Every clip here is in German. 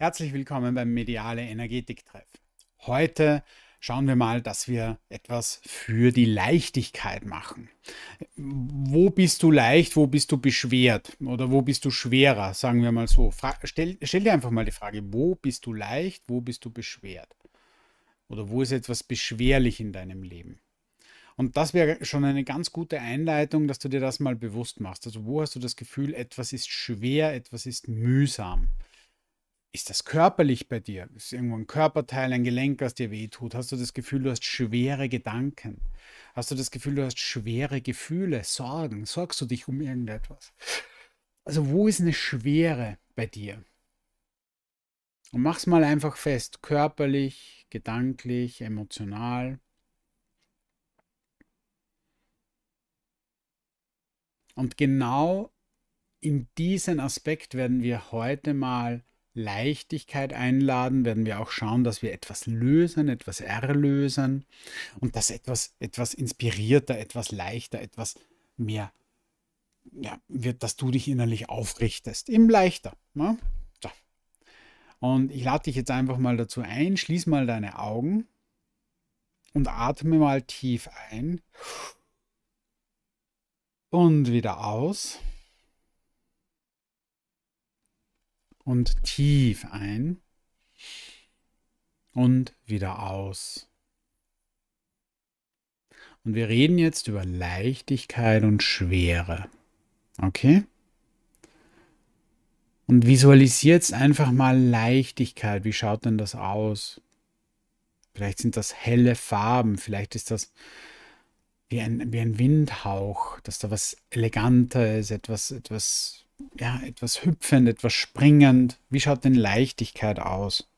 Herzlich willkommen beim Mediale energetik Energetiktreff. Heute schauen wir mal, dass wir etwas für die Leichtigkeit machen. Wo bist du leicht, wo bist du beschwert oder wo bist du schwerer, sagen wir mal so. Fra stell, stell dir einfach mal die Frage, wo bist du leicht, wo bist du beschwert? Oder wo ist etwas beschwerlich in deinem Leben? Und das wäre schon eine ganz gute Einleitung, dass du dir das mal bewusst machst. Also wo hast du das Gefühl, etwas ist schwer, etwas ist mühsam? Ist das körperlich bei dir? Ist irgendwo ein Körperteil, ein Gelenk, was dir wehtut? Hast du das Gefühl, du hast schwere Gedanken? Hast du das Gefühl, du hast schwere Gefühle, Sorgen? Sorgst du dich um irgendetwas? Also wo ist eine Schwere bei dir? Und mach's mal einfach fest, körperlich, gedanklich, emotional. Und genau in diesen Aspekt werden wir heute mal Leichtigkeit einladen, werden wir auch schauen, dass wir etwas lösen, etwas erlösen und dass etwas, etwas inspirierter, etwas leichter, etwas mehr ja, wird, dass du dich innerlich aufrichtest. Eben leichter. Ne? So. Und ich lade dich jetzt einfach mal dazu ein, schließ mal deine Augen und atme mal tief ein und wieder aus. und tief ein und wieder aus. Und wir reden jetzt über Leichtigkeit und Schwere. Okay? Und visualisiert einfach mal Leichtigkeit. Wie schaut denn das aus? Vielleicht sind das helle Farben, vielleicht ist das wie ein, wie ein Windhauch, dass da was eleganter ist, etwas, etwas ja, etwas hüpfend, etwas springend. Wie schaut denn Leichtigkeit aus?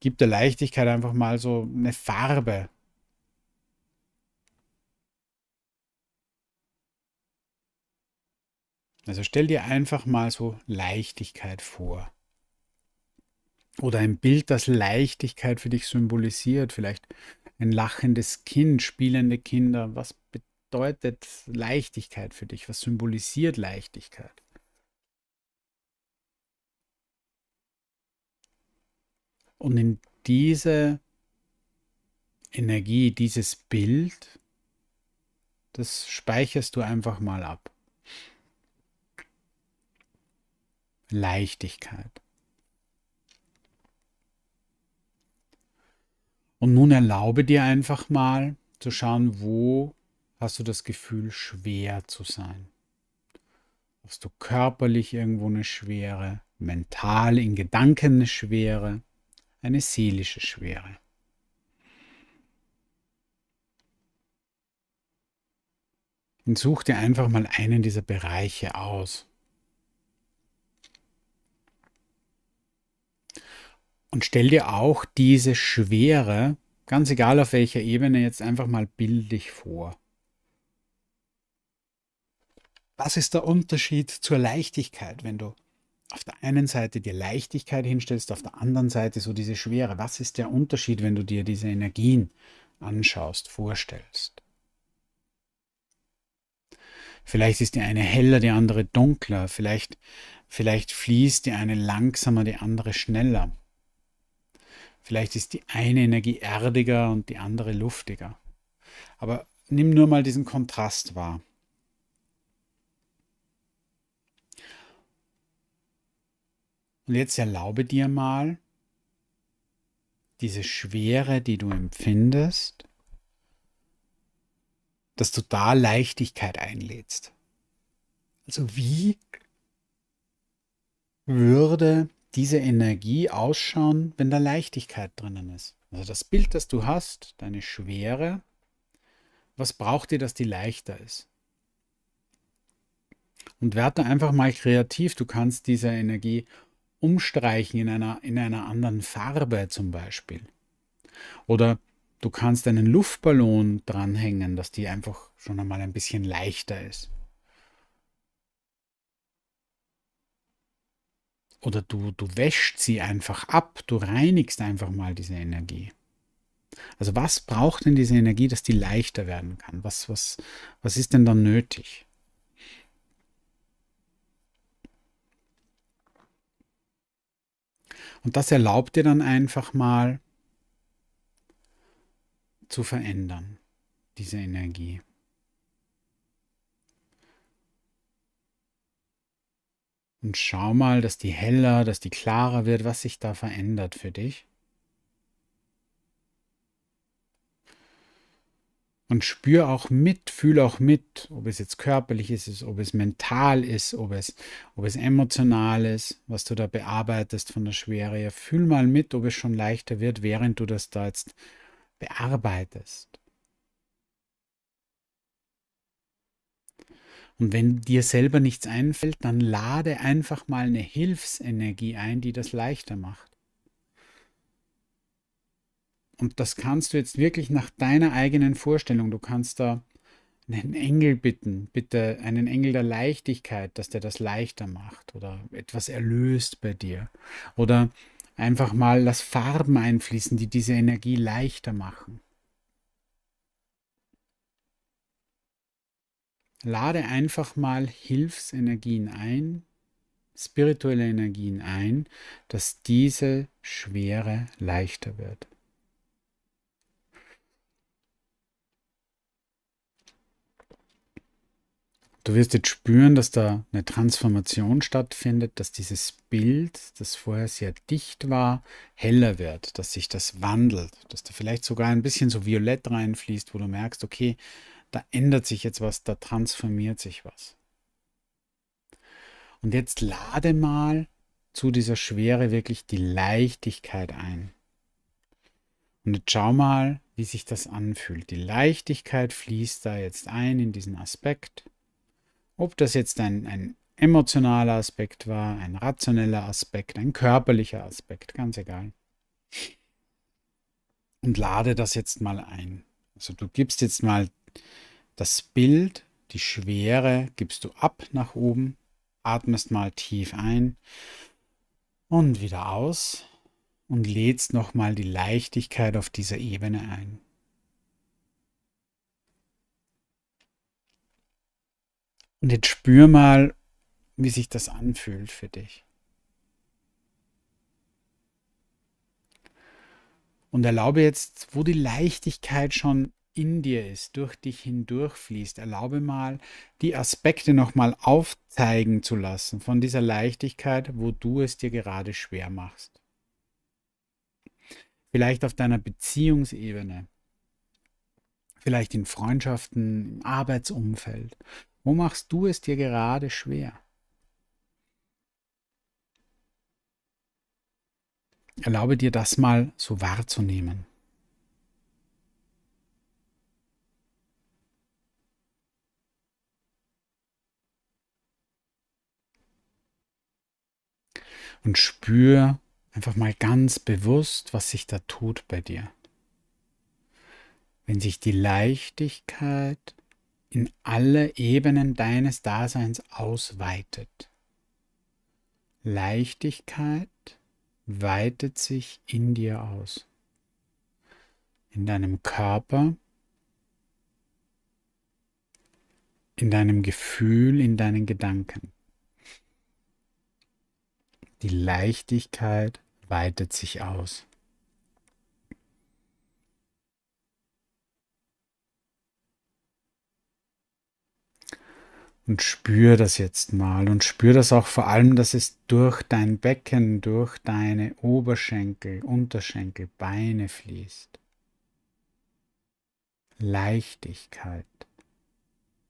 Gib der Leichtigkeit einfach mal so eine Farbe. Also stell dir einfach mal so Leichtigkeit vor. Oder ein Bild, das Leichtigkeit für dich symbolisiert. Vielleicht ein lachendes Kind, spielende Kinder. Was bedeutet bedeutet Leichtigkeit für dich? Was symbolisiert Leichtigkeit? Und in diese Energie, dieses Bild, das speicherst du einfach mal ab. Leichtigkeit. Und nun erlaube dir einfach mal zu schauen, wo hast du das Gefühl, schwer zu sein. Hast du körperlich irgendwo eine Schwere, mental in Gedanken eine Schwere, eine seelische Schwere. Und such dir einfach mal einen dieser Bereiche aus. Und stell dir auch diese Schwere, ganz egal auf welcher Ebene, jetzt einfach mal bildlich vor. Was ist der Unterschied zur Leichtigkeit, wenn du auf der einen Seite die Leichtigkeit hinstellst, auf der anderen Seite so diese Schwere? Was ist der Unterschied, wenn du dir diese Energien anschaust, vorstellst? Vielleicht ist die eine heller, die andere dunkler, vielleicht, vielleicht fließt die eine langsamer, die andere schneller. Vielleicht ist die eine Energie erdiger und die andere luftiger. Aber nimm nur mal diesen Kontrast wahr. Und jetzt erlaube dir mal, diese Schwere, die du empfindest, dass du da Leichtigkeit einlädst. Also wie würde diese Energie ausschauen, wenn da Leichtigkeit drinnen ist? Also das Bild, das du hast, deine Schwere, was braucht dir, dass die leichter ist? Und werde einfach mal kreativ. Du kannst dieser Energie umstreichen in einer, in einer anderen Farbe zum Beispiel. Oder du kannst einen Luftballon dranhängen, dass die einfach schon einmal ein bisschen leichter ist. Oder du, du wäscht sie einfach ab, du reinigst einfach mal diese Energie. Also was braucht denn diese Energie, dass die leichter werden kann? Was, was, was ist denn dann nötig? Und das erlaubt dir dann einfach mal zu verändern, diese Energie. Und schau mal, dass die heller, dass die klarer wird, was sich da verändert für dich. und spür auch mit, fühl auch mit, ob es jetzt körperlich ist, ob es mental ist, ob es, ob es emotional ist, was du da bearbeitest von der Schwere. Ja, fühl mal mit, ob es schon leichter wird, während du das da jetzt bearbeitest. Und wenn dir selber nichts einfällt, dann lade einfach mal eine Hilfsenergie ein, die das leichter macht. Und das kannst du jetzt wirklich nach deiner eigenen Vorstellung. Du kannst da einen Engel bitten, bitte einen Engel der Leichtigkeit, dass der das leichter macht oder etwas erlöst bei dir. Oder einfach mal lass Farben einfließen, die diese Energie leichter machen. Lade einfach mal Hilfsenergien ein, spirituelle Energien ein, dass diese Schwere leichter wird. Du wirst jetzt spüren, dass da eine Transformation stattfindet, dass dieses Bild, das vorher sehr dicht war, heller wird, dass sich das wandelt, dass da vielleicht sogar ein bisschen so violett reinfließt, wo du merkst, okay, da ändert sich jetzt was, da transformiert sich was. Und jetzt lade mal zu dieser Schwere wirklich die Leichtigkeit ein. Und jetzt schau mal, wie sich das anfühlt. Die Leichtigkeit fließt da jetzt ein in diesen Aspekt. Ob das jetzt ein, ein emotionaler Aspekt war, ein rationeller Aspekt, ein körperlicher Aspekt, ganz egal. Und lade das jetzt mal ein. Also du gibst jetzt mal das Bild, die Schwere, gibst du ab nach oben, atmest mal tief ein und wieder aus und lädst nochmal die Leichtigkeit auf dieser Ebene ein. Und jetzt spür mal, wie sich das anfühlt für dich. Und erlaube jetzt, wo die Leichtigkeit schon in dir ist, durch dich hindurchfließt, erlaube mal, die Aspekte nochmal aufzeigen zu lassen von dieser Leichtigkeit, wo du es dir gerade schwer machst. Vielleicht auf deiner Beziehungsebene, vielleicht in Freundschaften, im Arbeitsumfeld, wo machst du es dir gerade schwer? Erlaube dir das mal so wahrzunehmen. Und spür einfach mal ganz bewusst, was sich da tut bei dir. Wenn sich die Leichtigkeit in alle Ebenen deines Daseins ausweitet. Leichtigkeit weitet sich in dir aus, in deinem Körper, in deinem Gefühl, in deinen Gedanken. Die Leichtigkeit weitet sich aus. Und spür das jetzt mal und spür das auch vor allem, dass es durch dein Becken, durch deine Oberschenkel, Unterschenkel, Beine fließt. Leichtigkeit,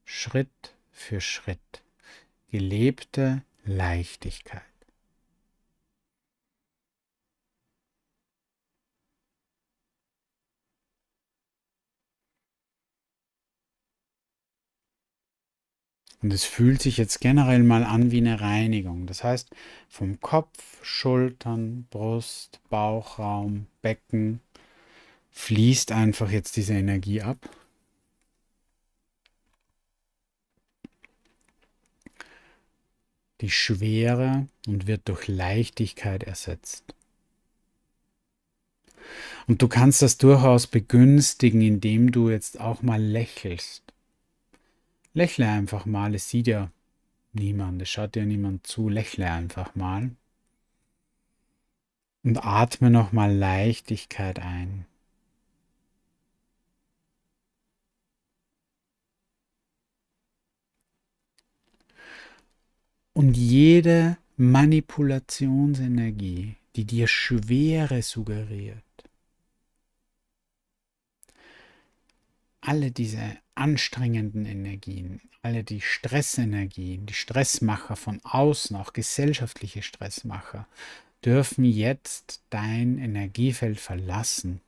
Schritt für Schritt, gelebte Leichtigkeit. Und es fühlt sich jetzt generell mal an wie eine Reinigung. Das heißt, vom Kopf, Schultern, Brust, Bauchraum, Becken fließt einfach jetzt diese Energie ab. Die Schwere und wird durch Leichtigkeit ersetzt. Und du kannst das durchaus begünstigen, indem du jetzt auch mal lächelst. Lächle einfach mal, es sieht ja niemand, es schaut ja niemand zu, lächle einfach mal. Und atme nochmal Leichtigkeit ein. Und jede Manipulationsenergie, die dir Schwere suggeriert, alle diese anstrengenden Energien, alle die Stressenergien, die Stressmacher von außen, auch gesellschaftliche Stressmacher, dürfen jetzt dein Energiefeld verlassen.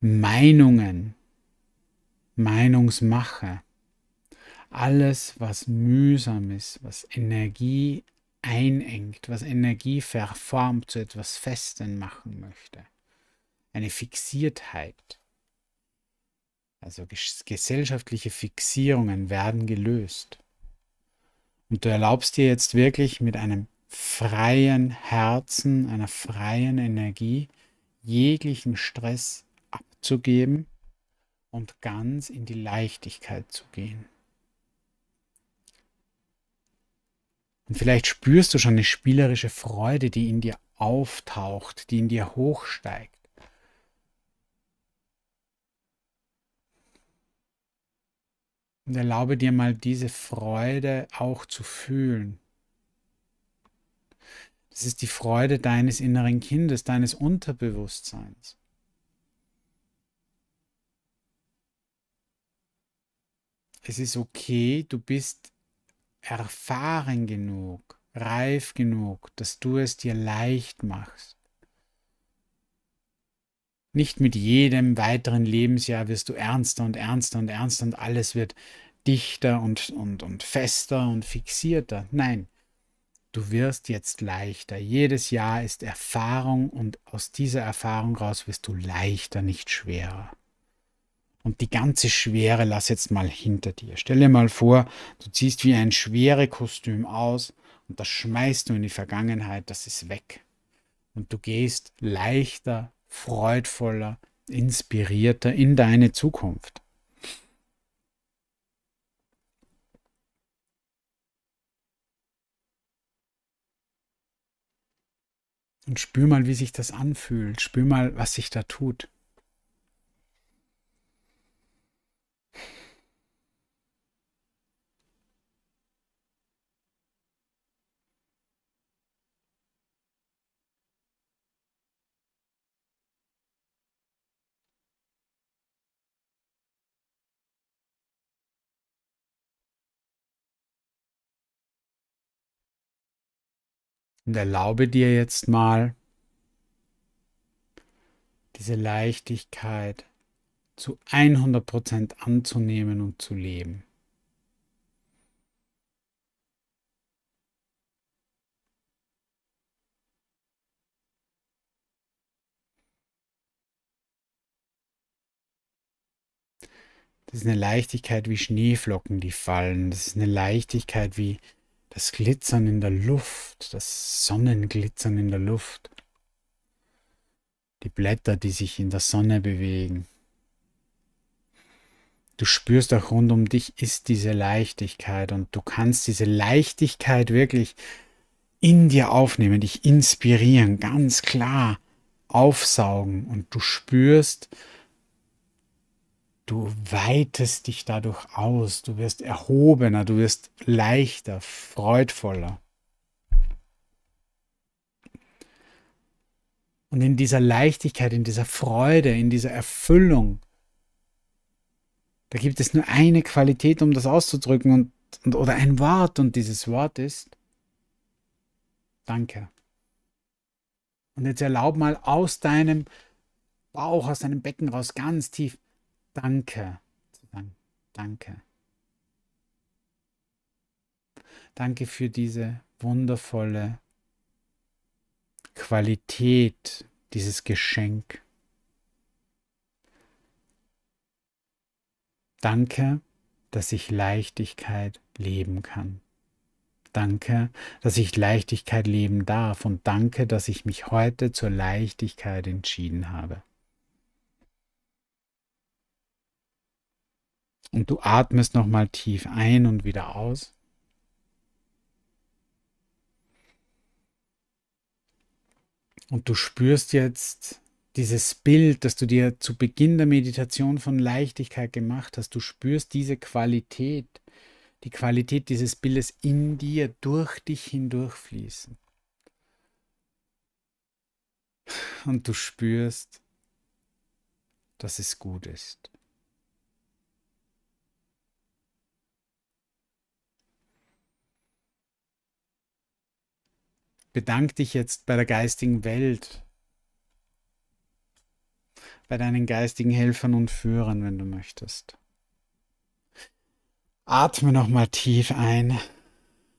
Meinungen, Meinungsmache, alles, was mühsam ist, was Energie einengt, was Energie verformt zu etwas Festen machen möchte, eine Fixiertheit, also gesellschaftliche Fixierungen werden gelöst. Und du erlaubst dir jetzt wirklich mit einem freien Herzen, einer freien Energie, jeglichen Stress abzugeben und ganz in die Leichtigkeit zu gehen. Und vielleicht spürst du schon eine spielerische Freude, die in dir auftaucht, die in dir hochsteigt. Und erlaube dir mal diese Freude auch zu fühlen. Das ist die Freude deines inneren Kindes, deines Unterbewusstseins. Es ist okay, du bist erfahren genug, reif genug, dass du es dir leicht machst. Nicht mit jedem weiteren Lebensjahr wirst du ernster und ernster und ernster und alles wird dichter und, und, und fester und fixierter. Nein, du wirst jetzt leichter. Jedes Jahr ist Erfahrung und aus dieser Erfahrung raus wirst du leichter, nicht schwerer. Und die ganze Schwere lass jetzt mal hinter dir. Stell dir mal vor, du ziehst wie ein schwere Kostüm aus und das schmeißt du in die Vergangenheit, das ist weg. Und du gehst leichter freudvoller, inspirierter in deine Zukunft. Und spür mal, wie sich das anfühlt. Spür mal, was sich da tut. Und erlaube dir jetzt mal diese Leichtigkeit zu 100% anzunehmen und zu leben. Das ist eine Leichtigkeit wie Schneeflocken, die fallen. Das ist eine Leichtigkeit wie das Glitzern in der Luft, das Sonnenglitzern in der Luft. Die Blätter, die sich in der Sonne bewegen. Du spürst auch rund um dich ist diese Leichtigkeit und du kannst diese Leichtigkeit wirklich in dir aufnehmen, dich inspirieren, ganz klar aufsaugen und du spürst, Du weitest dich dadurch aus, du wirst erhobener, du wirst leichter, freudvoller. Und in dieser Leichtigkeit, in dieser Freude, in dieser Erfüllung, da gibt es nur eine Qualität, um das auszudrücken und, und oder ein Wort und dieses Wort ist Danke. Und jetzt erlaub mal aus deinem Bauch, aus deinem Becken raus ganz tief Danke zu sagen. Danke. Danke für diese wundervolle Qualität, dieses Geschenk. Danke, dass ich Leichtigkeit leben kann. Danke, dass ich Leichtigkeit leben darf und danke, dass ich mich heute zur Leichtigkeit entschieden habe. Und du atmest nochmal tief ein und wieder aus. Und du spürst jetzt dieses Bild, das du dir zu Beginn der Meditation von Leichtigkeit gemacht hast. Du spürst diese Qualität, die Qualität dieses Bildes in dir durch dich hindurchfließen. Und du spürst, dass es gut ist. Bedank dich jetzt bei der geistigen Welt, bei deinen geistigen Helfern und Führern, wenn du möchtest. Atme nochmal tief ein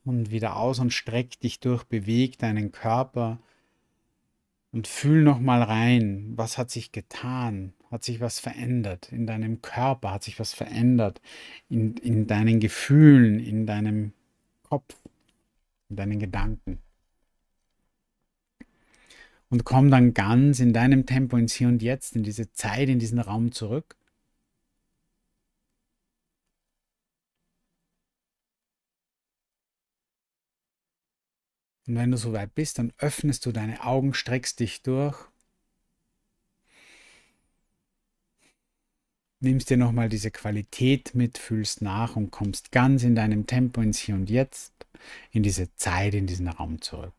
und wieder aus und streck dich durch, beweg deinen Körper und fühl nochmal rein, was hat sich getan, hat sich was verändert in deinem Körper, hat sich was verändert in, in deinen Gefühlen, in deinem Kopf, in deinen Gedanken und komm dann ganz in deinem Tempo ins Hier und Jetzt, in diese Zeit, in diesen Raum zurück. Und wenn du soweit bist, dann öffnest du deine Augen, streckst dich durch, nimmst dir nochmal diese Qualität mit, fühlst nach und kommst ganz in deinem Tempo ins Hier und Jetzt, in diese Zeit, in diesen Raum zurück.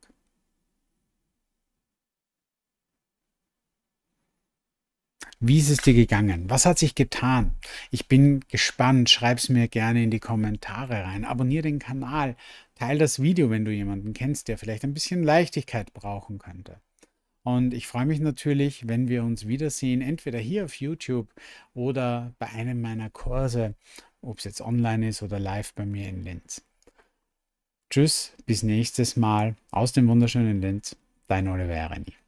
Wie ist es dir gegangen? Was hat sich getan? Ich bin gespannt. Schreib es mir gerne in die Kommentare rein. Abonnier den Kanal. Teil das Video, wenn du jemanden kennst, der vielleicht ein bisschen Leichtigkeit brauchen könnte. Und ich freue mich natürlich, wenn wir uns wiedersehen, entweder hier auf YouTube oder bei einem meiner Kurse, ob es jetzt online ist oder live bei mir in Linz. Tschüss, bis nächstes Mal aus dem wunderschönen Linz, dein Oliver Reni.